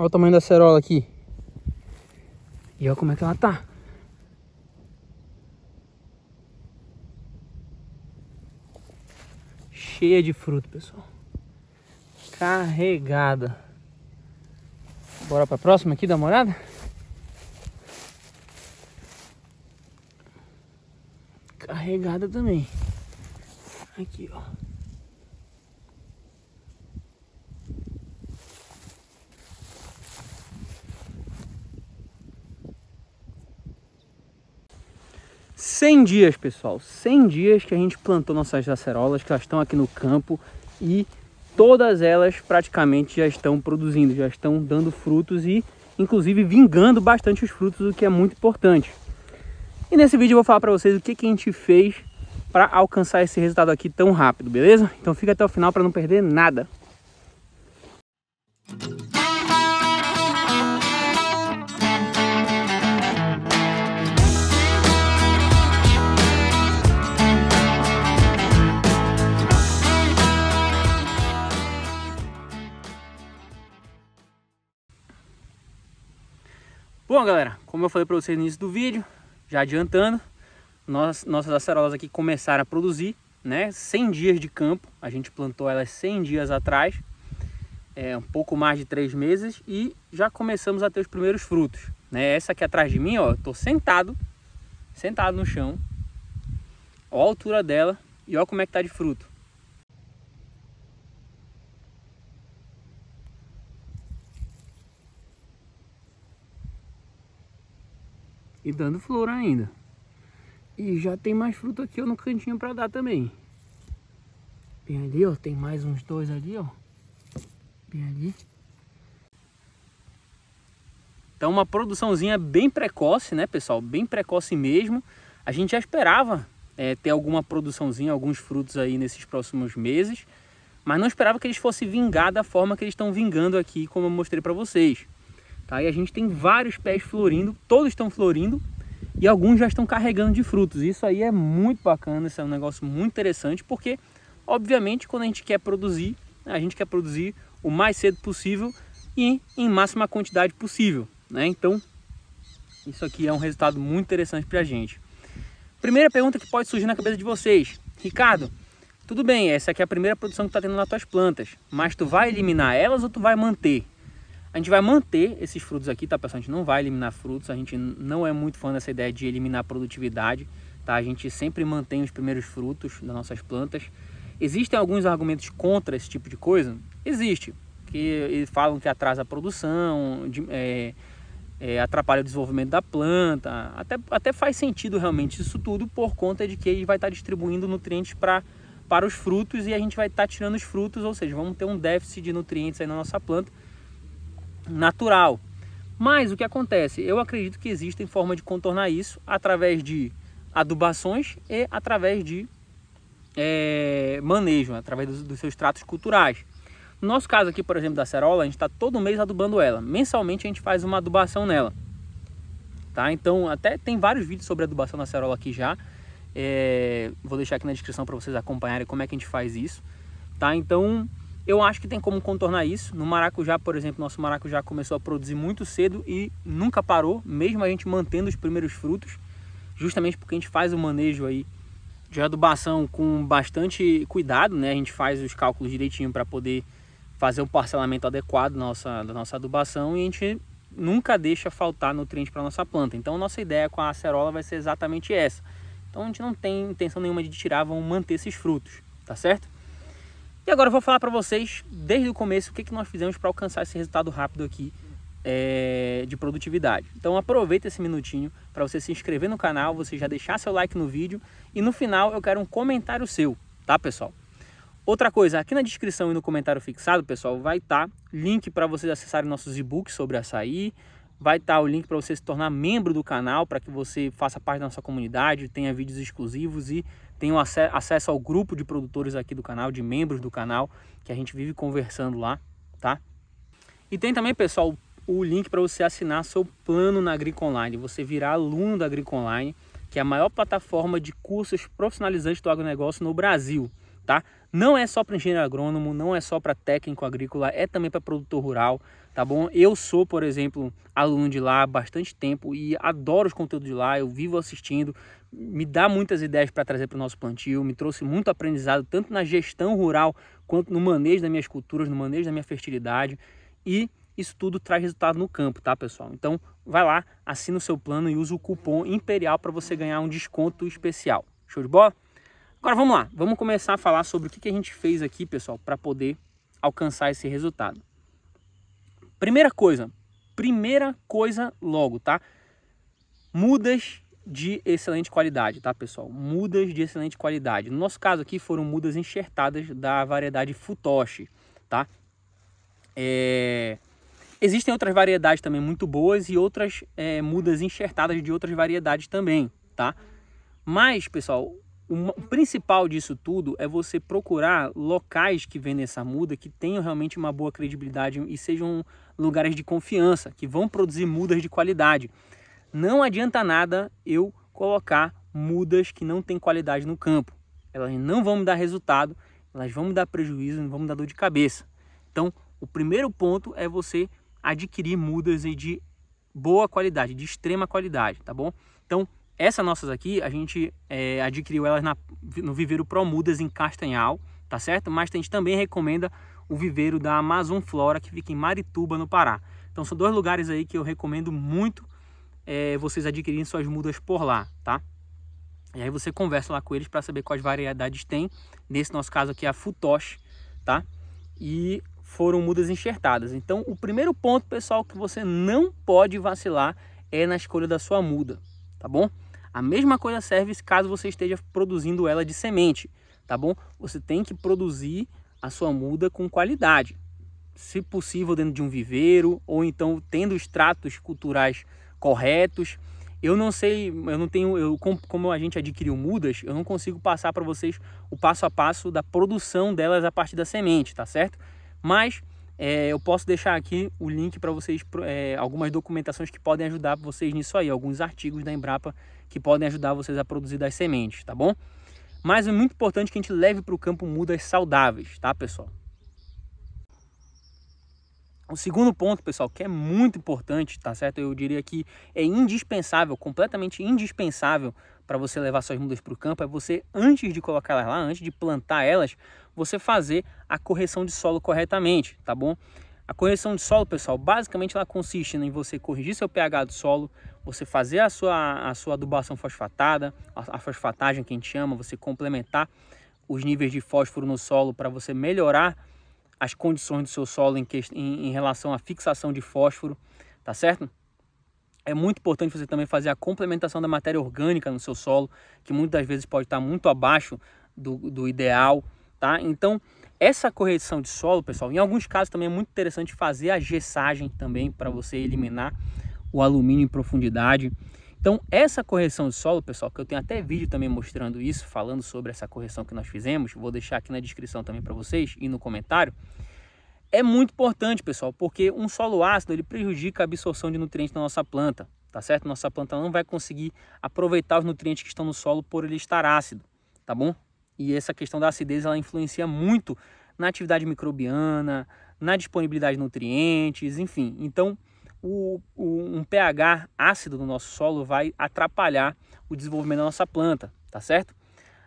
Olha o tamanho da cerola aqui. E olha como é que ela tá. Cheia de fruto, pessoal. Carregada. Bora pra próxima aqui da morada? Carregada também. Aqui, ó. 100 dias, pessoal. 100 dias que a gente plantou nossas acerolas, que elas estão aqui no campo e todas elas praticamente já estão produzindo, já estão dando frutos e inclusive vingando bastante os frutos, o que é muito importante. E nesse vídeo eu vou falar para vocês o que, que a gente fez para alcançar esse resultado aqui tão rápido, beleza? Então fica até o final para não perder nada. Bom, galera, como eu falei para vocês no início do vídeo, já adiantando, nós, nossas acerolas aqui começaram a produzir, né? 100 dias de campo, a gente plantou elas 100 dias atrás, é, um pouco mais de 3 meses, e já começamos a ter os primeiros frutos, né? Essa aqui atrás de mim, ó, eu tô sentado, sentado no chão, ó a altura dela, e ó como é que tá de fruto. e dando flor ainda. E já tem mais fruto aqui ó, no cantinho para dar também. Bem ali, ó, tem mais uns dois ali, ó. Bem ali. Então uma produçãozinha bem precoce, né, pessoal? Bem precoce mesmo. A gente já esperava é, ter alguma produçãozinha, alguns frutos aí nesses próximos meses, mas não esperava que eles fossem vingar da forma que eles estão vingando aqui, como eu mostrei para vocês. Tá? E a gente tem vários pés florindo, todos estão florindo e alguns já estão carregando de frutos. Isso aí é muito bacana, isso é um negócio muito interessante, porque obviamente quando a gente quer produzir, né, a gente quer produzir o mais cedo possível e em máxima quantidade possível. Né? Então, isso aqui é um resultado muito interessante para a gente. Primeira pergunta que pode surgir na cabeça de vocês. Ricardo, tudo bem, essa aqui é a primeira produção que está tendo nas tuas plantas, mas tu vai eliminar elas ou tu vai manter? A gente vai manter esses frutos aqui, tá pessoal? A gente não vai eliminar frutos, a gente não é muito fã dessa ideia de eliminar produtividade, tá? A gente sempre mantém os primeiros frutos das nossas plantas. Existem alguns argumentos contra esse tipo de coisa? Existe, que falam que atrasa a produção, de, é, é, atrapalha o desenvolvimento da planta, até, até faz sentido realmente isso tudo por conta de que ele vai estar tá distribuindo nutrientes para para os frutos e a gente vai estar tá tirando os frutos, ou seja, vamos ter um déficit de nutrientes aí na nossa planta, natural. Mas o que acontece? Eu acredito que existem formas de contornar isso através de adubações e através de é, manejo, através dos, dos seus tratos culturais. No nosso caso aqui, por exemplo, da cerola, a gente está todo mês adubando ela. Mensalmente a gente faz uma adubação nela. Tá? Então, até tem vários vídeos sobre adubação da cerola aqui já. É, vou deixar aqui na descrição para vocês acompanharem como é que a gente faz isso. Tá? Então, eu acho que tem como contornar isso. No maracujá, por exemplo, nosso maracujá começou a produzir muito cedo e nunca parou, mesmo a gente mantendo os primeiros frutos, justamente porque a gente faz o manejo aí de adubação com bastante cuidado, né? A gente faz os cálculos direitinho para poder fazer um parcelamento adequado da nossa, da nossa adubação e a gente nunca deixa faltar nutrientes para nossa planta. Então, nossa ideia com a acerola vai ser exatamente essa. Então, a gente não tem intenção nenhuma de tirar, vão manter esses frutos, tá certo? E agora eu vou falar para vocês, desde o começo, o que, que nós fizemos para alcançar esse resultado rápido aqui é, de produtividade. Então aproveita esse minutinho para você se inscrever no canal, você já deixar seu like no vídeo e no final eu quero um comentário seu, tá pessoal? Outra coisa, aqui na descrição e no comentário fixado, pessoal, vai estar tá link para vocês acessarem nossos e-books sobre açaí, vai estar tá o link para você se tornar membro do canal, para que você faça parte da nossa comunidade, tenha vídeos exclusivos e tenha acesso ao grupo de produtores aqui do canal, de membros do canal, que a gente vive conversando lá, tá? E tem também, pessoal, o link para você assinar seu plano na Agric Online, você virar aluno da Agric Online, que é a maior plataforma de cursos profissionalizantes do agronegócio no Brasil, tá? Não é só para engenheiro agrônomo, não é só para técnico agrícola, é também para produtor rural, tá bom? Eu sou, por exemplo, aluno de lá há bastante tempo e adoro os conteúdos de lá, eu vivo assistindo, me dá muitas ideias para trazer para o nosso plantio, me trouxe muito aprendizado, tanto na gestão rural quanto no manejo das minhas culturas, no manejo da minha fertilidade e isso tudo traz resultado no campo, tá, pessoal? Então, vai lá, assina o seu plano e usa o cupom IMPERIAL para você ganhar um desconto especial. Show de bola? Agora vamos lá, vamos começar a falar sobre o que a gente fez aqui, pessoal, para poder alcançar esse resultado. Primeira coisa, primeira coisa logo, tá? Mudas de excelente qualidade, tá, pessoal? Mudas de excelente qualidade. No nosso caso aqui foram mudas enxertadas da variedade Futoshi, tá? É... Existem outras variedades também muito boas e outras é, mudas enxertadas de outras variedades também, tá? Mas, pessoal, o principal disso tudo é você procurar locais que vendem essa muda que tenham realmente uma boa credibilidade e sejam lugares de confiança, que vão produzir mudas de qualidade. Não adianta nada eu colocar mudas que não têm qualidade no campo. Elas não vão me dar resultado, elas vão me dar prejuízo, não vão me dar dor de cabeça. Então, o primeiro ponto é você adquirir mudas de boa qualidade, de extrema qualidade, tá bom? Então, essas nossas aqui, a gente é, adquiriu elas na, no viveiro Promudas em Castanhal, tá certo? Mas a gente também recomenda o viveiro da Amazon Flora, que fica em Marituba, no Pará. Então são dois lugares aí que eu recomendo muito é, vocês adquirirem suas mudas por lá, tá? E aí você conversa lá com eles para saber quais variedades tem. Nesse nosso caso aqui é a Futoshi, tá? E foram mudas enxertadas. Então o primeiro ponto, pessoal, que você não pode vacilar é na escolha da sua muda, tá bom? A mesma coisa serve caso você esteja produzindo ela de semente, tá bom? Você tem que produzir a sua muda com qualidade, se possível dentro de um viveiro ou então tendo extratos culturais corretos. Eu não sei, eu não tenho, eu, como a gente adquiriu mudas, eu não consigo passar para vocês o passo a passo da produção delas a partir da semente, tá certo? Mas é, eu posso deixar aqui o link para vocês, é, algumas documentações que podem ajudar vocês nisso aí, alguns artigos da Embrapa que podem ajudar vocês a produzir das sementes, tá bom? Mas é muito importante que a gente leve para o campo mudas saudáveis, tá, pessoal? O segundo ponto, pessoal, que é muito importante, tá certo? Eu diria que é indispensável, completamente indispensável para você levar suas mudas para o campo, é você, antes de colocar elas lá, antes de plantar elas, você fazer a correção de solo corretamente, tá bom? A correção de solo, pessoal, basicamente ela consiste em você corrigir seu pH do solo, você fazer a sua, a sua adubação fosfatada, a, a fosfatagem que a gente chama, você complementar os níveis de fósforo no solo para você melhorar as condições do seu solo em, que, em, em relação à fixação de fósforo, tá certo? É muito importante você também fazer a complementação da matéria orgânica no seu solo, que muitas das vezes pode estar tá muito abaixo do, do ideal, tá? Então, essa correção de solo, pessoal, em alguns casos também é muito interessante fazer a gessagem também para você eliminar o alumínio em profundidade. Então, essa correção de solo, pessoal, que eu tenho até vídeo também mostrando isso, falando sobre essa correção que nós fizemos, vou deixar aqui na descrição também para vocês e no comentário, é muito importante, pessoal, porque um solo ácido, ele prejudica a absorção de nutrientes na nossa planta, tá certo? Nossa planta não vai conseguir aproveitar os nutrientes que estão no solo por ele estar ácido, tá bom? E essa questão da acidez, ela influencia muito na atividade microbiana, na disponibilidade de nutrientes, enfim. Então, o, o, um pH ácido no nosso solo vai atrapalhar o desenvolvimento da nossa planta, tá certo?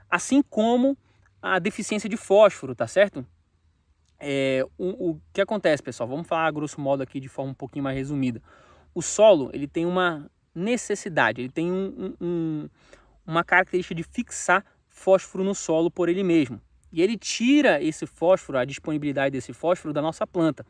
Assim como a deficiência de fósforo, tá certo? É, o, o, que acontece, pessoal? Vamos falar a grosso modo aqui de forma um pouquinho mais resumida. O solo ele tem uma necessidade, ele tem um, um, uma característica de fixar fósforo no solo por ele mesmo. E ele tira esse fósforo, a disponibilidade desse fósforo da nossa planta.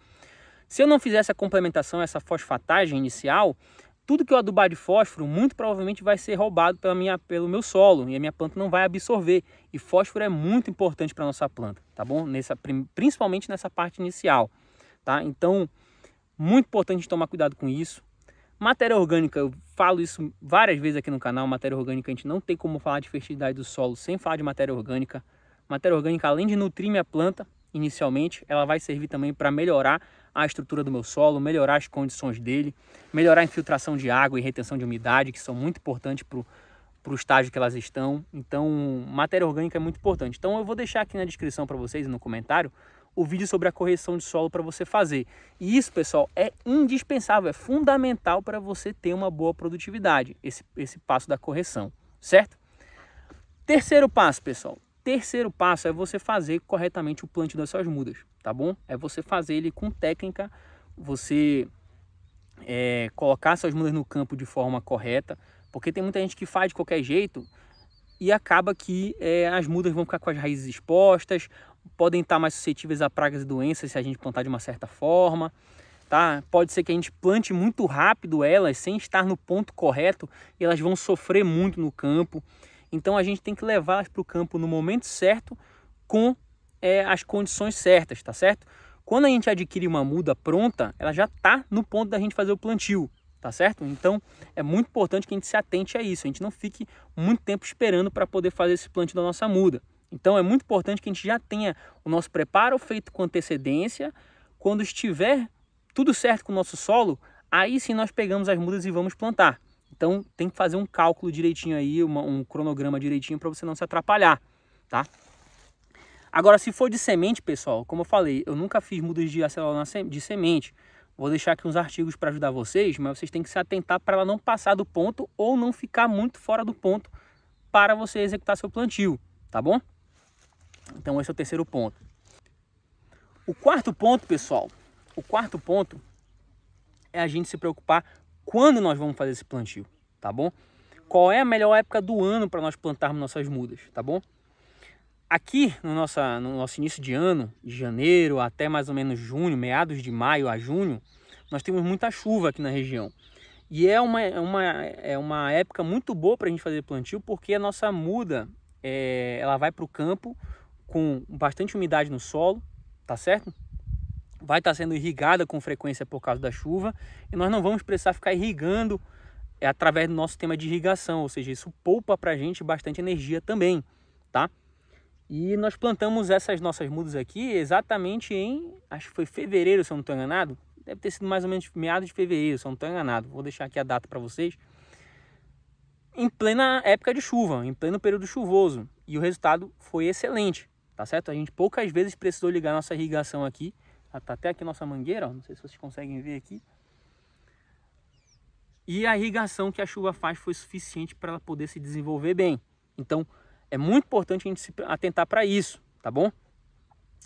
Se eu não fizer essa complementação, essa fosfatagem inicial, tudo que eu adubar de fósforo muito provavelmente vai ser roubado pela minha, pelo meu solo e a minha planta não vai absorver. E fósforo é muito importante para a nossa planta, tá bom? Nessa, principalmente nessa parte inicial, tá? Então, muito importante tomar cuidado com isso. Matéria orgânica, eu falo isso várias vezes aqui no canal, matéria orgânica, a gente não tem como falar de fertilidade do solo sem falar de matéria orgânica. Matéria orgânica, além de nutrir minha planta inicialmente, ela vai servir também para melhorar a estrutura do meu solo, melhorar as condições dele, melhorar a infiltração de água e retenção de umidade, que são muito importantes para para o estágio que elas estão. Então, matéria orgânica é muito importante. Então, eu vou deixar aqui na descrição para vocês, no comentário, o vídeo sobre a correção de solo para você fazer. E isso, pessoal, é indispensável, é fundamental para você ter uma boa produtividade, esse, esse passo da correção, certo? Terceiro passo, pessoal, Terceiro passo é você fazer corretamente o plantio das suas mudas, tá bom? É você fazer ele com técnica, você é, colocar suas mudas no campo de forma correta, porque tem muita gente que faz de qualquer jeito e acaba que é, as mudas vão ficar com as raízes expostas, podem estar mais suscetíveis a pragas e doenças se a gente plantar de uma certa forma, tá? Pode ser que a gente plante muito rápido elas sem estar no ponto correto e elas vão sofrer muito no campo. Então a gente tem que levá-las para o campo no momento certo, com é, as condições certas, tá certo? Quando a gente adquire uma muda pronta, ela já está no ponto da gente fazer o plantio, tá certo? Então é muito importante que a gente se atente a isso, a gente não fique muito tempo esperando para poder fazer esse plantio da nossa muda. Então é muito importante que a gente já tenha o nosso preparo feito com antecedência. Quando estiver tudo certo com o nosso solo, aí sim nós pegamos as mudas e vamos plantar. Então tem que fazer um cálculo direitinho aí, uma, um cronograma direitinho para você não se atrapalhar, tá? Agora, se for de semente, pessoal, como eu falei, eu nunca fiz mudas de acelona de semente. Vou deixar aqui uns artigos para ajudar vocês, mas vocês têm que se atentar para ela não passar do ponto ou não ficar muito fora do ponto para você executar seu plantio, tá bom? Então esse é o terceiro ponto. O quarto ponto, pessoal, o quarto ponto é a gente se preocupar quando nós vamos fazer esse plantio, tá bom? Qual é a melhor época do ano para nós plantarmos nossas mudas, tá bom? Aqui no, nosso no nosso início de ano, de janeiro até mais ou menos junho, meados de maio a junho, nós temos muita chuva aqui na região. E é uma, é uma, é uma época muito boa para a gente fazer plantio, porque a nossa muda é, ela vai para o campo com bastante umidade no solo, tá certo? vai estar sendo irrigada com frequência por causa da chuva e nós não vamos precisar ficar irrigando é, através do nosso sistema de irrigação, ou seja, isso poupa para a gente bastante energia também, tá? E nós plantamos essas nossas mudas aqui exatamente em, acho que foi fevereiro, se eu não estou enganado, deve ter sido mais ou menos meados de fevereiro, se eu não estou enganado, vou deixar aqui a data para vocês, em plena época de chuva, em pleno período chuvoso, e o resultado foi excelente, tá certo? A gente poucas vezes precisou ligar nossa irrigação aqui, ah, tá até aqui nossa mangueira, ó, não sei se vocês conseguem ver aqui. E a irrigação que a chuva faz foi suficiente para ela poder se desenvolver bem. Então, é muito importante a gente se atentar para isso, tá bom?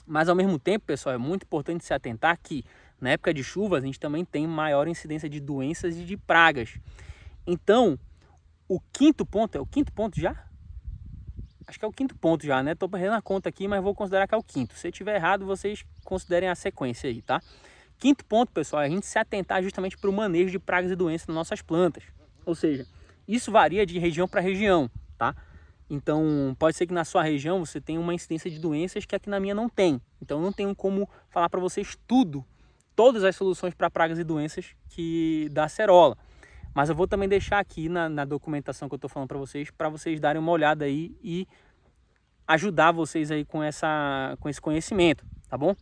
Mas ao mesmo tempo, pessoal, é muito importante se atentar que na época de chuvas a gente também tem maior incidência de doenças e de pragas. Então, o quinto ponto, é o quinto ponto já? acho que é o quinto ponto já, né? Tô perdendo a conta aqui, mas vou considerar que é o quinto. Se tiver errado, vocês considerem a sequência aí, tá? Quinto ponto, pessoal, é a gente se atentar justamente para o manejo de pragas e doenças nas nossas plantas. Ou seja, isso varia de região para região, tá? Então, pode ser que na sua região você tenha uma incidência de doenças que aqui na minha não tem. Então, não tenho como falar para vocês tudo, todas as soluções para pragas e doenças que da acerola. Mas eu vou também deixar aqui na, na documentação que eu estou falando para vocês, para vocês darem uma olhada aí e ajudar vocês aí com, essa, com esse conhecimento, tá bom?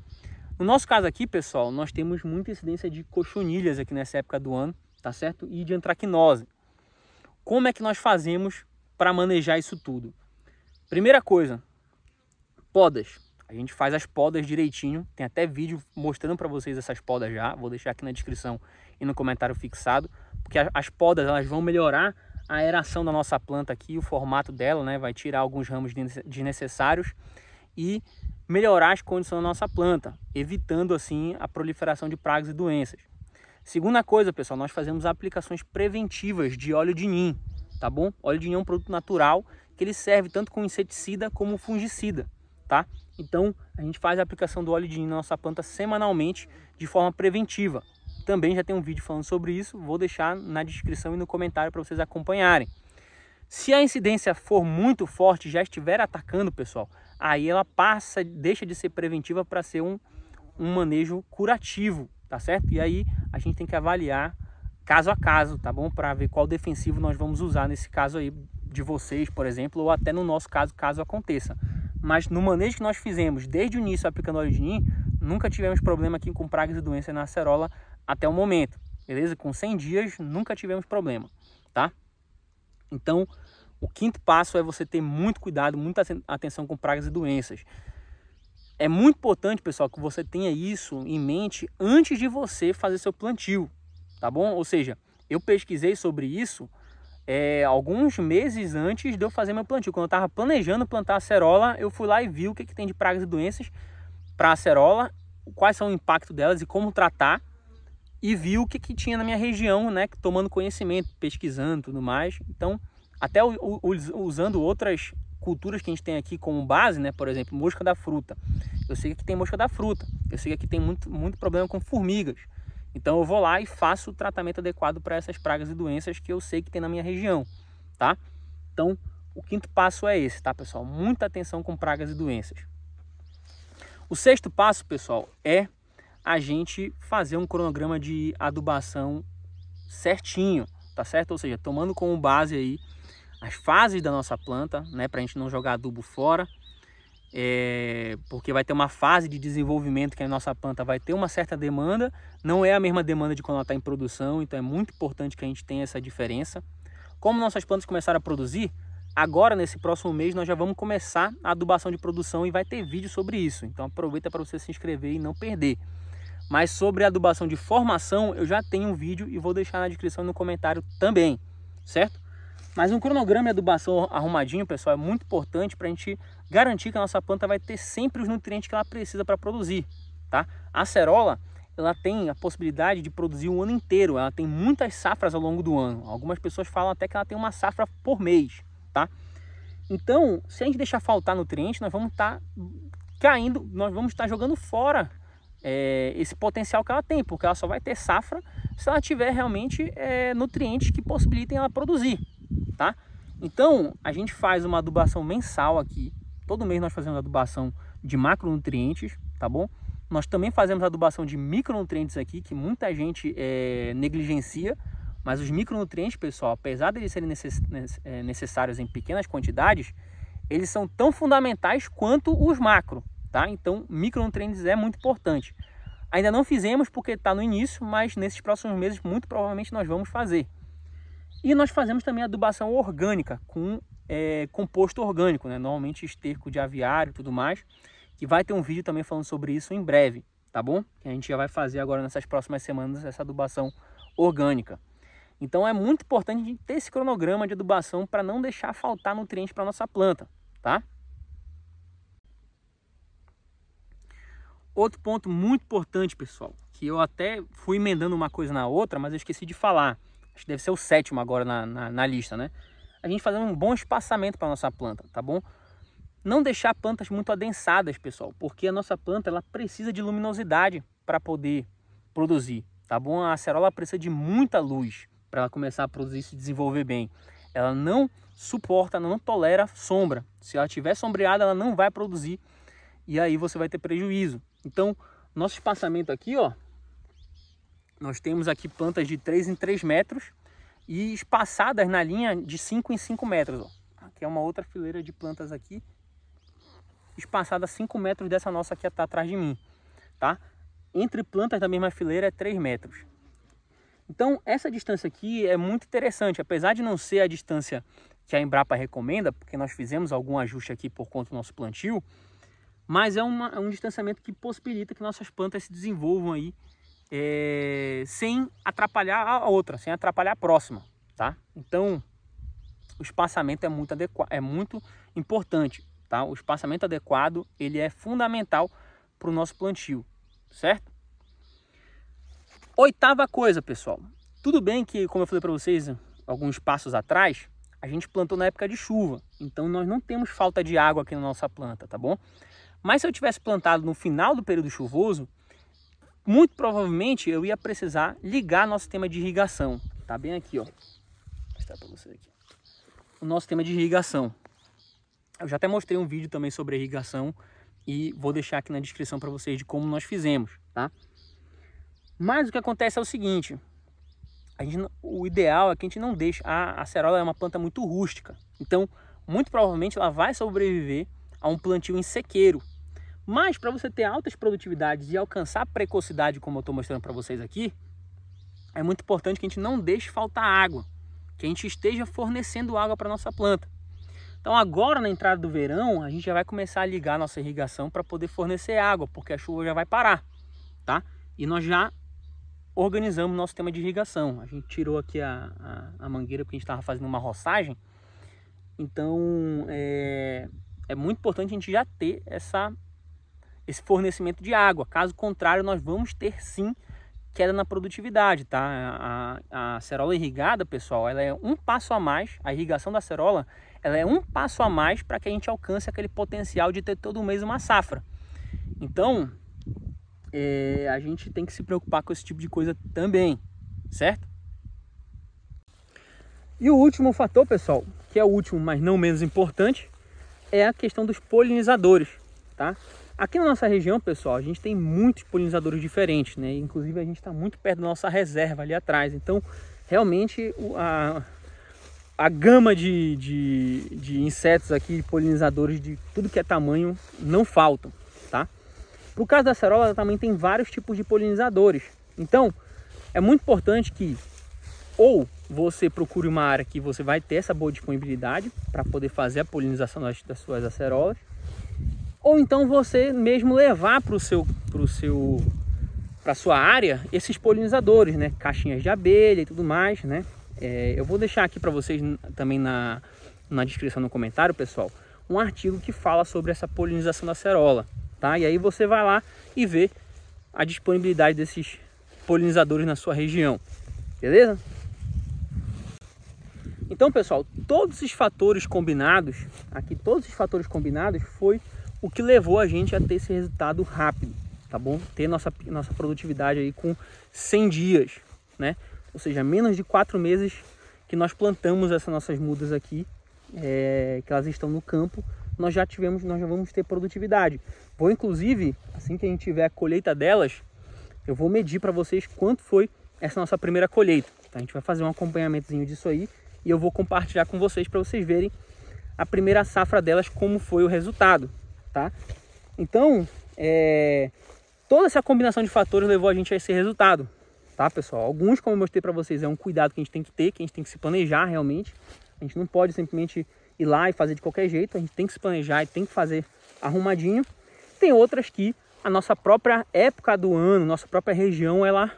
No nosso caso aqui, pessoal, nós temos muita incidência de cochonilhas aqui nessa época do ano, tá certo? E de antracnose. Como é que nós fazemos para manejar isso tudo? Primeira coisa, podas. A gente faz as podas direitinho, tem até vídeo mostrando para vocês essas podas já, vou deixar aqui na descrição e no comentário fixado porque as podas elas vão melhorar a aeração da nossa planta aqui, o formato dela, né? Vai tirar alguns ramos desnecessários e melhorar as condições da nossa planta, evitando assim a proliferação de pragas e doenças. Segunda coisa, pessoal, nós fazemos aplicações preventivas de óleo de nim, tá bom? Óleo de nim é um produto natural que ele serve tanto como inseticida como fungicida, tá? Então, a gente faz a aplicação do óleo de nim na nossa planta semanalmente de forma preventiva. Também já tem um vídeo falando sobre isso, vou deixar na descrição e no comentário para vocês acompanharem. Se a incidência for muito forte, já estiver atacando, pessoal, aí ela passa, deixa de ser preventiva para ser um, um manejo curativo, tá certo? E aí a gente tem que avaliar caso a caso, tá bom? Para ver qual defensivo nós vamos usar nesse caso aí de vocês, por exemplo, ou até no nosso caso, caso aconteça. Mas no manejo que nós fizemos desde o início aplicando óleo de NIM, nunca tivemos problema aqui com pragas e doenças na acerola até o momento, beleza? Com 100 dias nunca tivemos problema, tá? Então, o quinto passo é você ter muito cuidado, muita atenção com pragas e doenças. É muito importante, pessoal, que você tenha isso em mente antes de você fazer seu plantio, tá bom? Ou seja, eu pesquisei sobre isso é, alguns meses antes de eu fazer meu plantio. Quando eu estava planejando plantar acerola, eu fui lá e vi o que, que tem de pragas e doenças para acerola, quais são o impacto delas e como tratar, e vi o que, que tinha na minha região, né? Tomando conhecimento, pesquisando tudo mais. Então, até usando outras culturas que a gente tem aqui como base, né? Por exemplo, mosca da fruta. Eu sei que aqui tem mosca da fruta. Eu sei que aqui tem muito, muito problema com formigas. Então eu vou lá e faço o tratamento adequado para essas pragas e doenças que eu sei que tem na minha região, tá? Então, o quinto passo é esse, tá, pessoal? Muita atenção com pragas e doenças. O sexto passo, pessoal, é a gente fazer um cronograma de adubação certinho, tá certo? Ou seja, tomando como base aí as fases da nossa planta, né? Para a gente não jogar adubo fora, é, porque vai ter uma fase de desenvolvimento que a nossa planta vai ter uma certa demanda, não é a mesma demanda de quando ela está em produção, então é muito importante que a gente tenha essa diferença. Como nossas plantas começaram a produzir, agora nesse próximo mês nós já vamos começar a adubação de produção e vai ter vídeo sobre isso, então aproveita para você se inscrever e não perder. Mas sobre adubação de formação, eu já tenho um vídeo e vou deixar na descrição e no comentário também, certo? Mas um cronograma de adubação arrumadinho, pessoal, é muito importante para a gente garantir que a nossa planta vai ter sempre os nutrientes que ela precisa para produzir, tá? A acerola, ela tem a possibilidade de produzir o ano inteiro, ela tem muitas safras ao longo do ano. Algumas pessoas falam até que ela tem uma safra por mês, tá? Então, se a gente deixar faltar nutriente, nós vamos estar tá caindo, nós vamos estar tá jogando fora é, esse potencial que ela tem, porque ela só vai ter safra se ela tiver realmente é, nutrientes que possibilitem ela produzir, tá? Então, a gente faz uma adubação mensal aqui, todo mês nós fazemos adubação de macronutrientes, tá bom? Nós também fazemos adubação de micronutrientes aqui, que muita gente é, negligencia, mas os micronutrientes, pessoal, apesar de eles serem é, necessários em pequenas quantidades, eles são tão fundamentais quanto os macro, tá? Então, micronutrientes é muito importante. Ainda não fizemos porque está no início, mas nesses próximos meses muito provavelmente nós vamos fazer. E nós fazemos também adubação orgânica com é, composto orgânico, né? normalmente esterco de aviário e tudo mais, que vai ter um vídeo também falando sobre isso em breve, tá bom? Que a gente já vai fazer agora nessas próximas semanas essa adubação orgânica. Então é muito importante ter esse cronograma de adubação para não deixar faltar nutrientes para nossa planta, tá? Outro ponto muito importante, pessoal, que eu até fui emendando uma coisa na outra, mas eu esqueci de falar. Acho que deve ser o sétimo agora na, na, na lista, né? A gente fazendo um bom espaçamento para nossa planta, tá bom? Não deixar plantas muito adensadas, pessoal, porque a nossa planta ela precisa de luminosidade para poder produzir, tá bom? A acerola precisa de muita luz para ela começar a produzir e se desenvolver bem. Ela não suporta, não tolera sombra. Se ela tiver sombreada, ela não vai produzir e aí você vai ter prejuízo, então, nosso espaçamento aqui, ó, nós temos aqui plantas de 3 em 3 metros e espaçadas na linha de 5 em 5 metros, ó. Aqui é uma outra fileira de plantas aqui, espaçada 5 metros dessa nossa que está atrás de mim, tá? Entre plantas da mesma fileira é 3 metros. Então, essa distância aqui é muito interessante, apesar de não ser a distância que a Embrapa recomenda, porque nós fizemos algum ajuste aqui por conta do nosso plantio, mas é, uma, é um distanciamento que possibilita que nossas plantas se desenvolvam aí é, sem atrapalhar a outra, sem atrapalhar a próxima, tá? Então, o espaçamento é muito, é muito importante, tá? O espaçamento adequado, ele é fundamental para o nosso plantio, certo? Oitava coisa, pessoal. Tudo bem que, como eu falei para vocês alguns passos atrás, a gente plantou na época de chuva, então nós não temos falta de água aqui na nossa planta, tá bom? Mas se eu tivesse plantado no final do período chuvoso, muito provavelmente eu ia precisar ligar nosso sistema de irrigação. Tá bem aqui, ó. Vou mostrar para vocês aqui. O nosso tema de irrigação. Eu já até mostrei um vídeo também sobre irrigação e vou deixar aqui na descrição para vocês de como nós fizemos, tá? Mas o que acontece é o seguinte, a gente, o ideal é que a gente não deixe, a acerola é uma planta muito rústica, então muito provavelmente ela vai sobreviver a um plantio em sequeiro, mas para você ter altas produtividades e alcançar precocidade, como eu estou mostrando para vocês aqui, é muito importante que a gente não deixe faltar água, que a gente esteja fornecendo água para nossa planta. Então agora na entrada do verão, a gente já vai começar a ligar a nossa irrigação para poder fornecer água, porque a chuva já vai parar, tá? E nós já organizamos nosso tema de irrigação. A gente tirou aqui a, a, a mangueira porque a gente estava fazendo uma roçagem. Então é, é muito importante a gente já ter essa esse fornecimento de água. Caso contrário, nós vamos ter sim queda na produtividade, tá? A, a acerola irrigada, pessoal, ela é um passo a mais, a irrigação da acerola, ela é um passo a mais para que a gente alcance aquele potencial de ter todo mês uma safra. Então, é, a gente tem que se preocupar com esse tipo de coisa também, certo? E o último fator, pessoal, que é o último, mas não menos importante, é a questão dos polinizadores, tá? Aqui na nossa região, pessoal, a gente tem muitos polinizadores diferentes, né? Inclusive a gente está muito perto da nossa reserva ali atrás. Então, realmente a, a gama de, de, de insetos aqui, de polinizadores de tudo que é tamanho, não faltam, tá? Pro caso da acerola, ela também tem vários tipos de polinizadores. Então, é muito importante que ou você procure uma área que você vai ter essa boa disponibilidade para poder fazer a polinização das, das suas acerolas, ou então você mesmo levar para o seu para seu para sua área esses polinizadores né caixinhas de abelha e tudo mais né é, eu vou deixar aqui para vocês também na, na descrição no comentário pessoal um artigo que fala sobre essa polinização da cerola tá e aí você vai lá e vê a disponibilidade desses polinizadores na sua região beleza então pessoal todos os fatores combinados aqui todos os fatores combinados foi o que levou a gente a ter esse resultado rápido, tá bom? Ter nossa, nossa produtividade aí com 100 dias, né? Ou seja, menos de 4 meses que nós plantamos essas nossas mudas aqui, é, que elas estão no campo, nós já tivemos, nós já vamos ter produtividade. Vou inclusive, assim que a gente tiver a colheita delas, eu vou medir para vocês quanto foi essa nossa primeira colheita. Tá? A gente vai fazer um acompanhamentozinho disso aí e eu vou compartilhar com vocês para vocês verem a primeira safra delas como foi o resultado tá? Então, é, toda essa combinação de fatores levou a gente a esse resultado, tá, pessoal? Alguns, como eu mostrei para vocês, é um cuidado que a gente tem que ter, que a gente tem que se planejar realmente. A gente não pode simplesmente ir lá e fazer de qualquer jeito, a gente tem que se planejar e tem que fazer arrumadinho. Tem outras que a nossa própria época do ano, nossa própria região, ela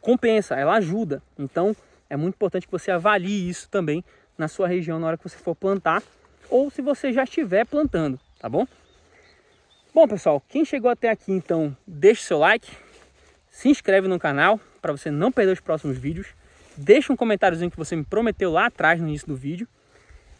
compensa, ela ajuda. Então, é muito importante que você avalie isso também na sua região na hora que você for plantar ou se você já estiver plantando, tá bom? Bom, pessoal, quem chegou até aqui, então, o seu like, se inscreve no canal para você não perder os próximos vídeos, deixa um comentáriozinho que você me prometeu lá atrás no início do vídeo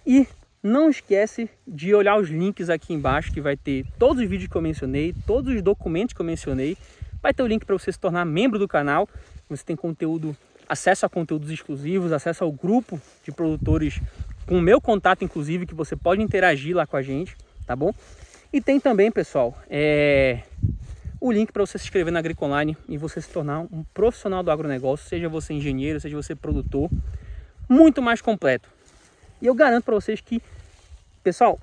e não esquece de olhar os links aqui embaixo que vai ter todos os vídeos que eu mencionei, todos os documentos que eu mencionei, vai ter o link para você se tornar membro do canal, você tem conteúdo, acesso a conteúdos exclusivos, acesso ao grupo de produtores com o meu contato inclusive que você pode interagir lá com a gente, tá bom? E tem também, pessoal, é, o link para você se inscrever na Agricoline e você se tornar um profissional do agronegócio, seja você engenheiro, seja você produtor, muito mais completo. E eu garanto para vocês que, pessoal,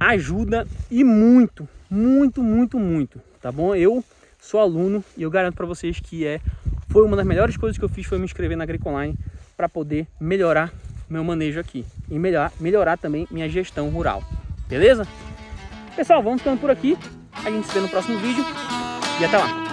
ajuda e muito, muito, muito, muito, tá bom? Eu sou aluno e eu garanto para vocês que é foi uma das melhores coisas que eu fiz foi me inscrever na Agricoline para poder melhorar meu manejo aqui e melhorar, melhorar também minha gestão rural. Beleza? Pessoal, vamos ficando por aqui. A gente se vê no próximo vídeo e até lá.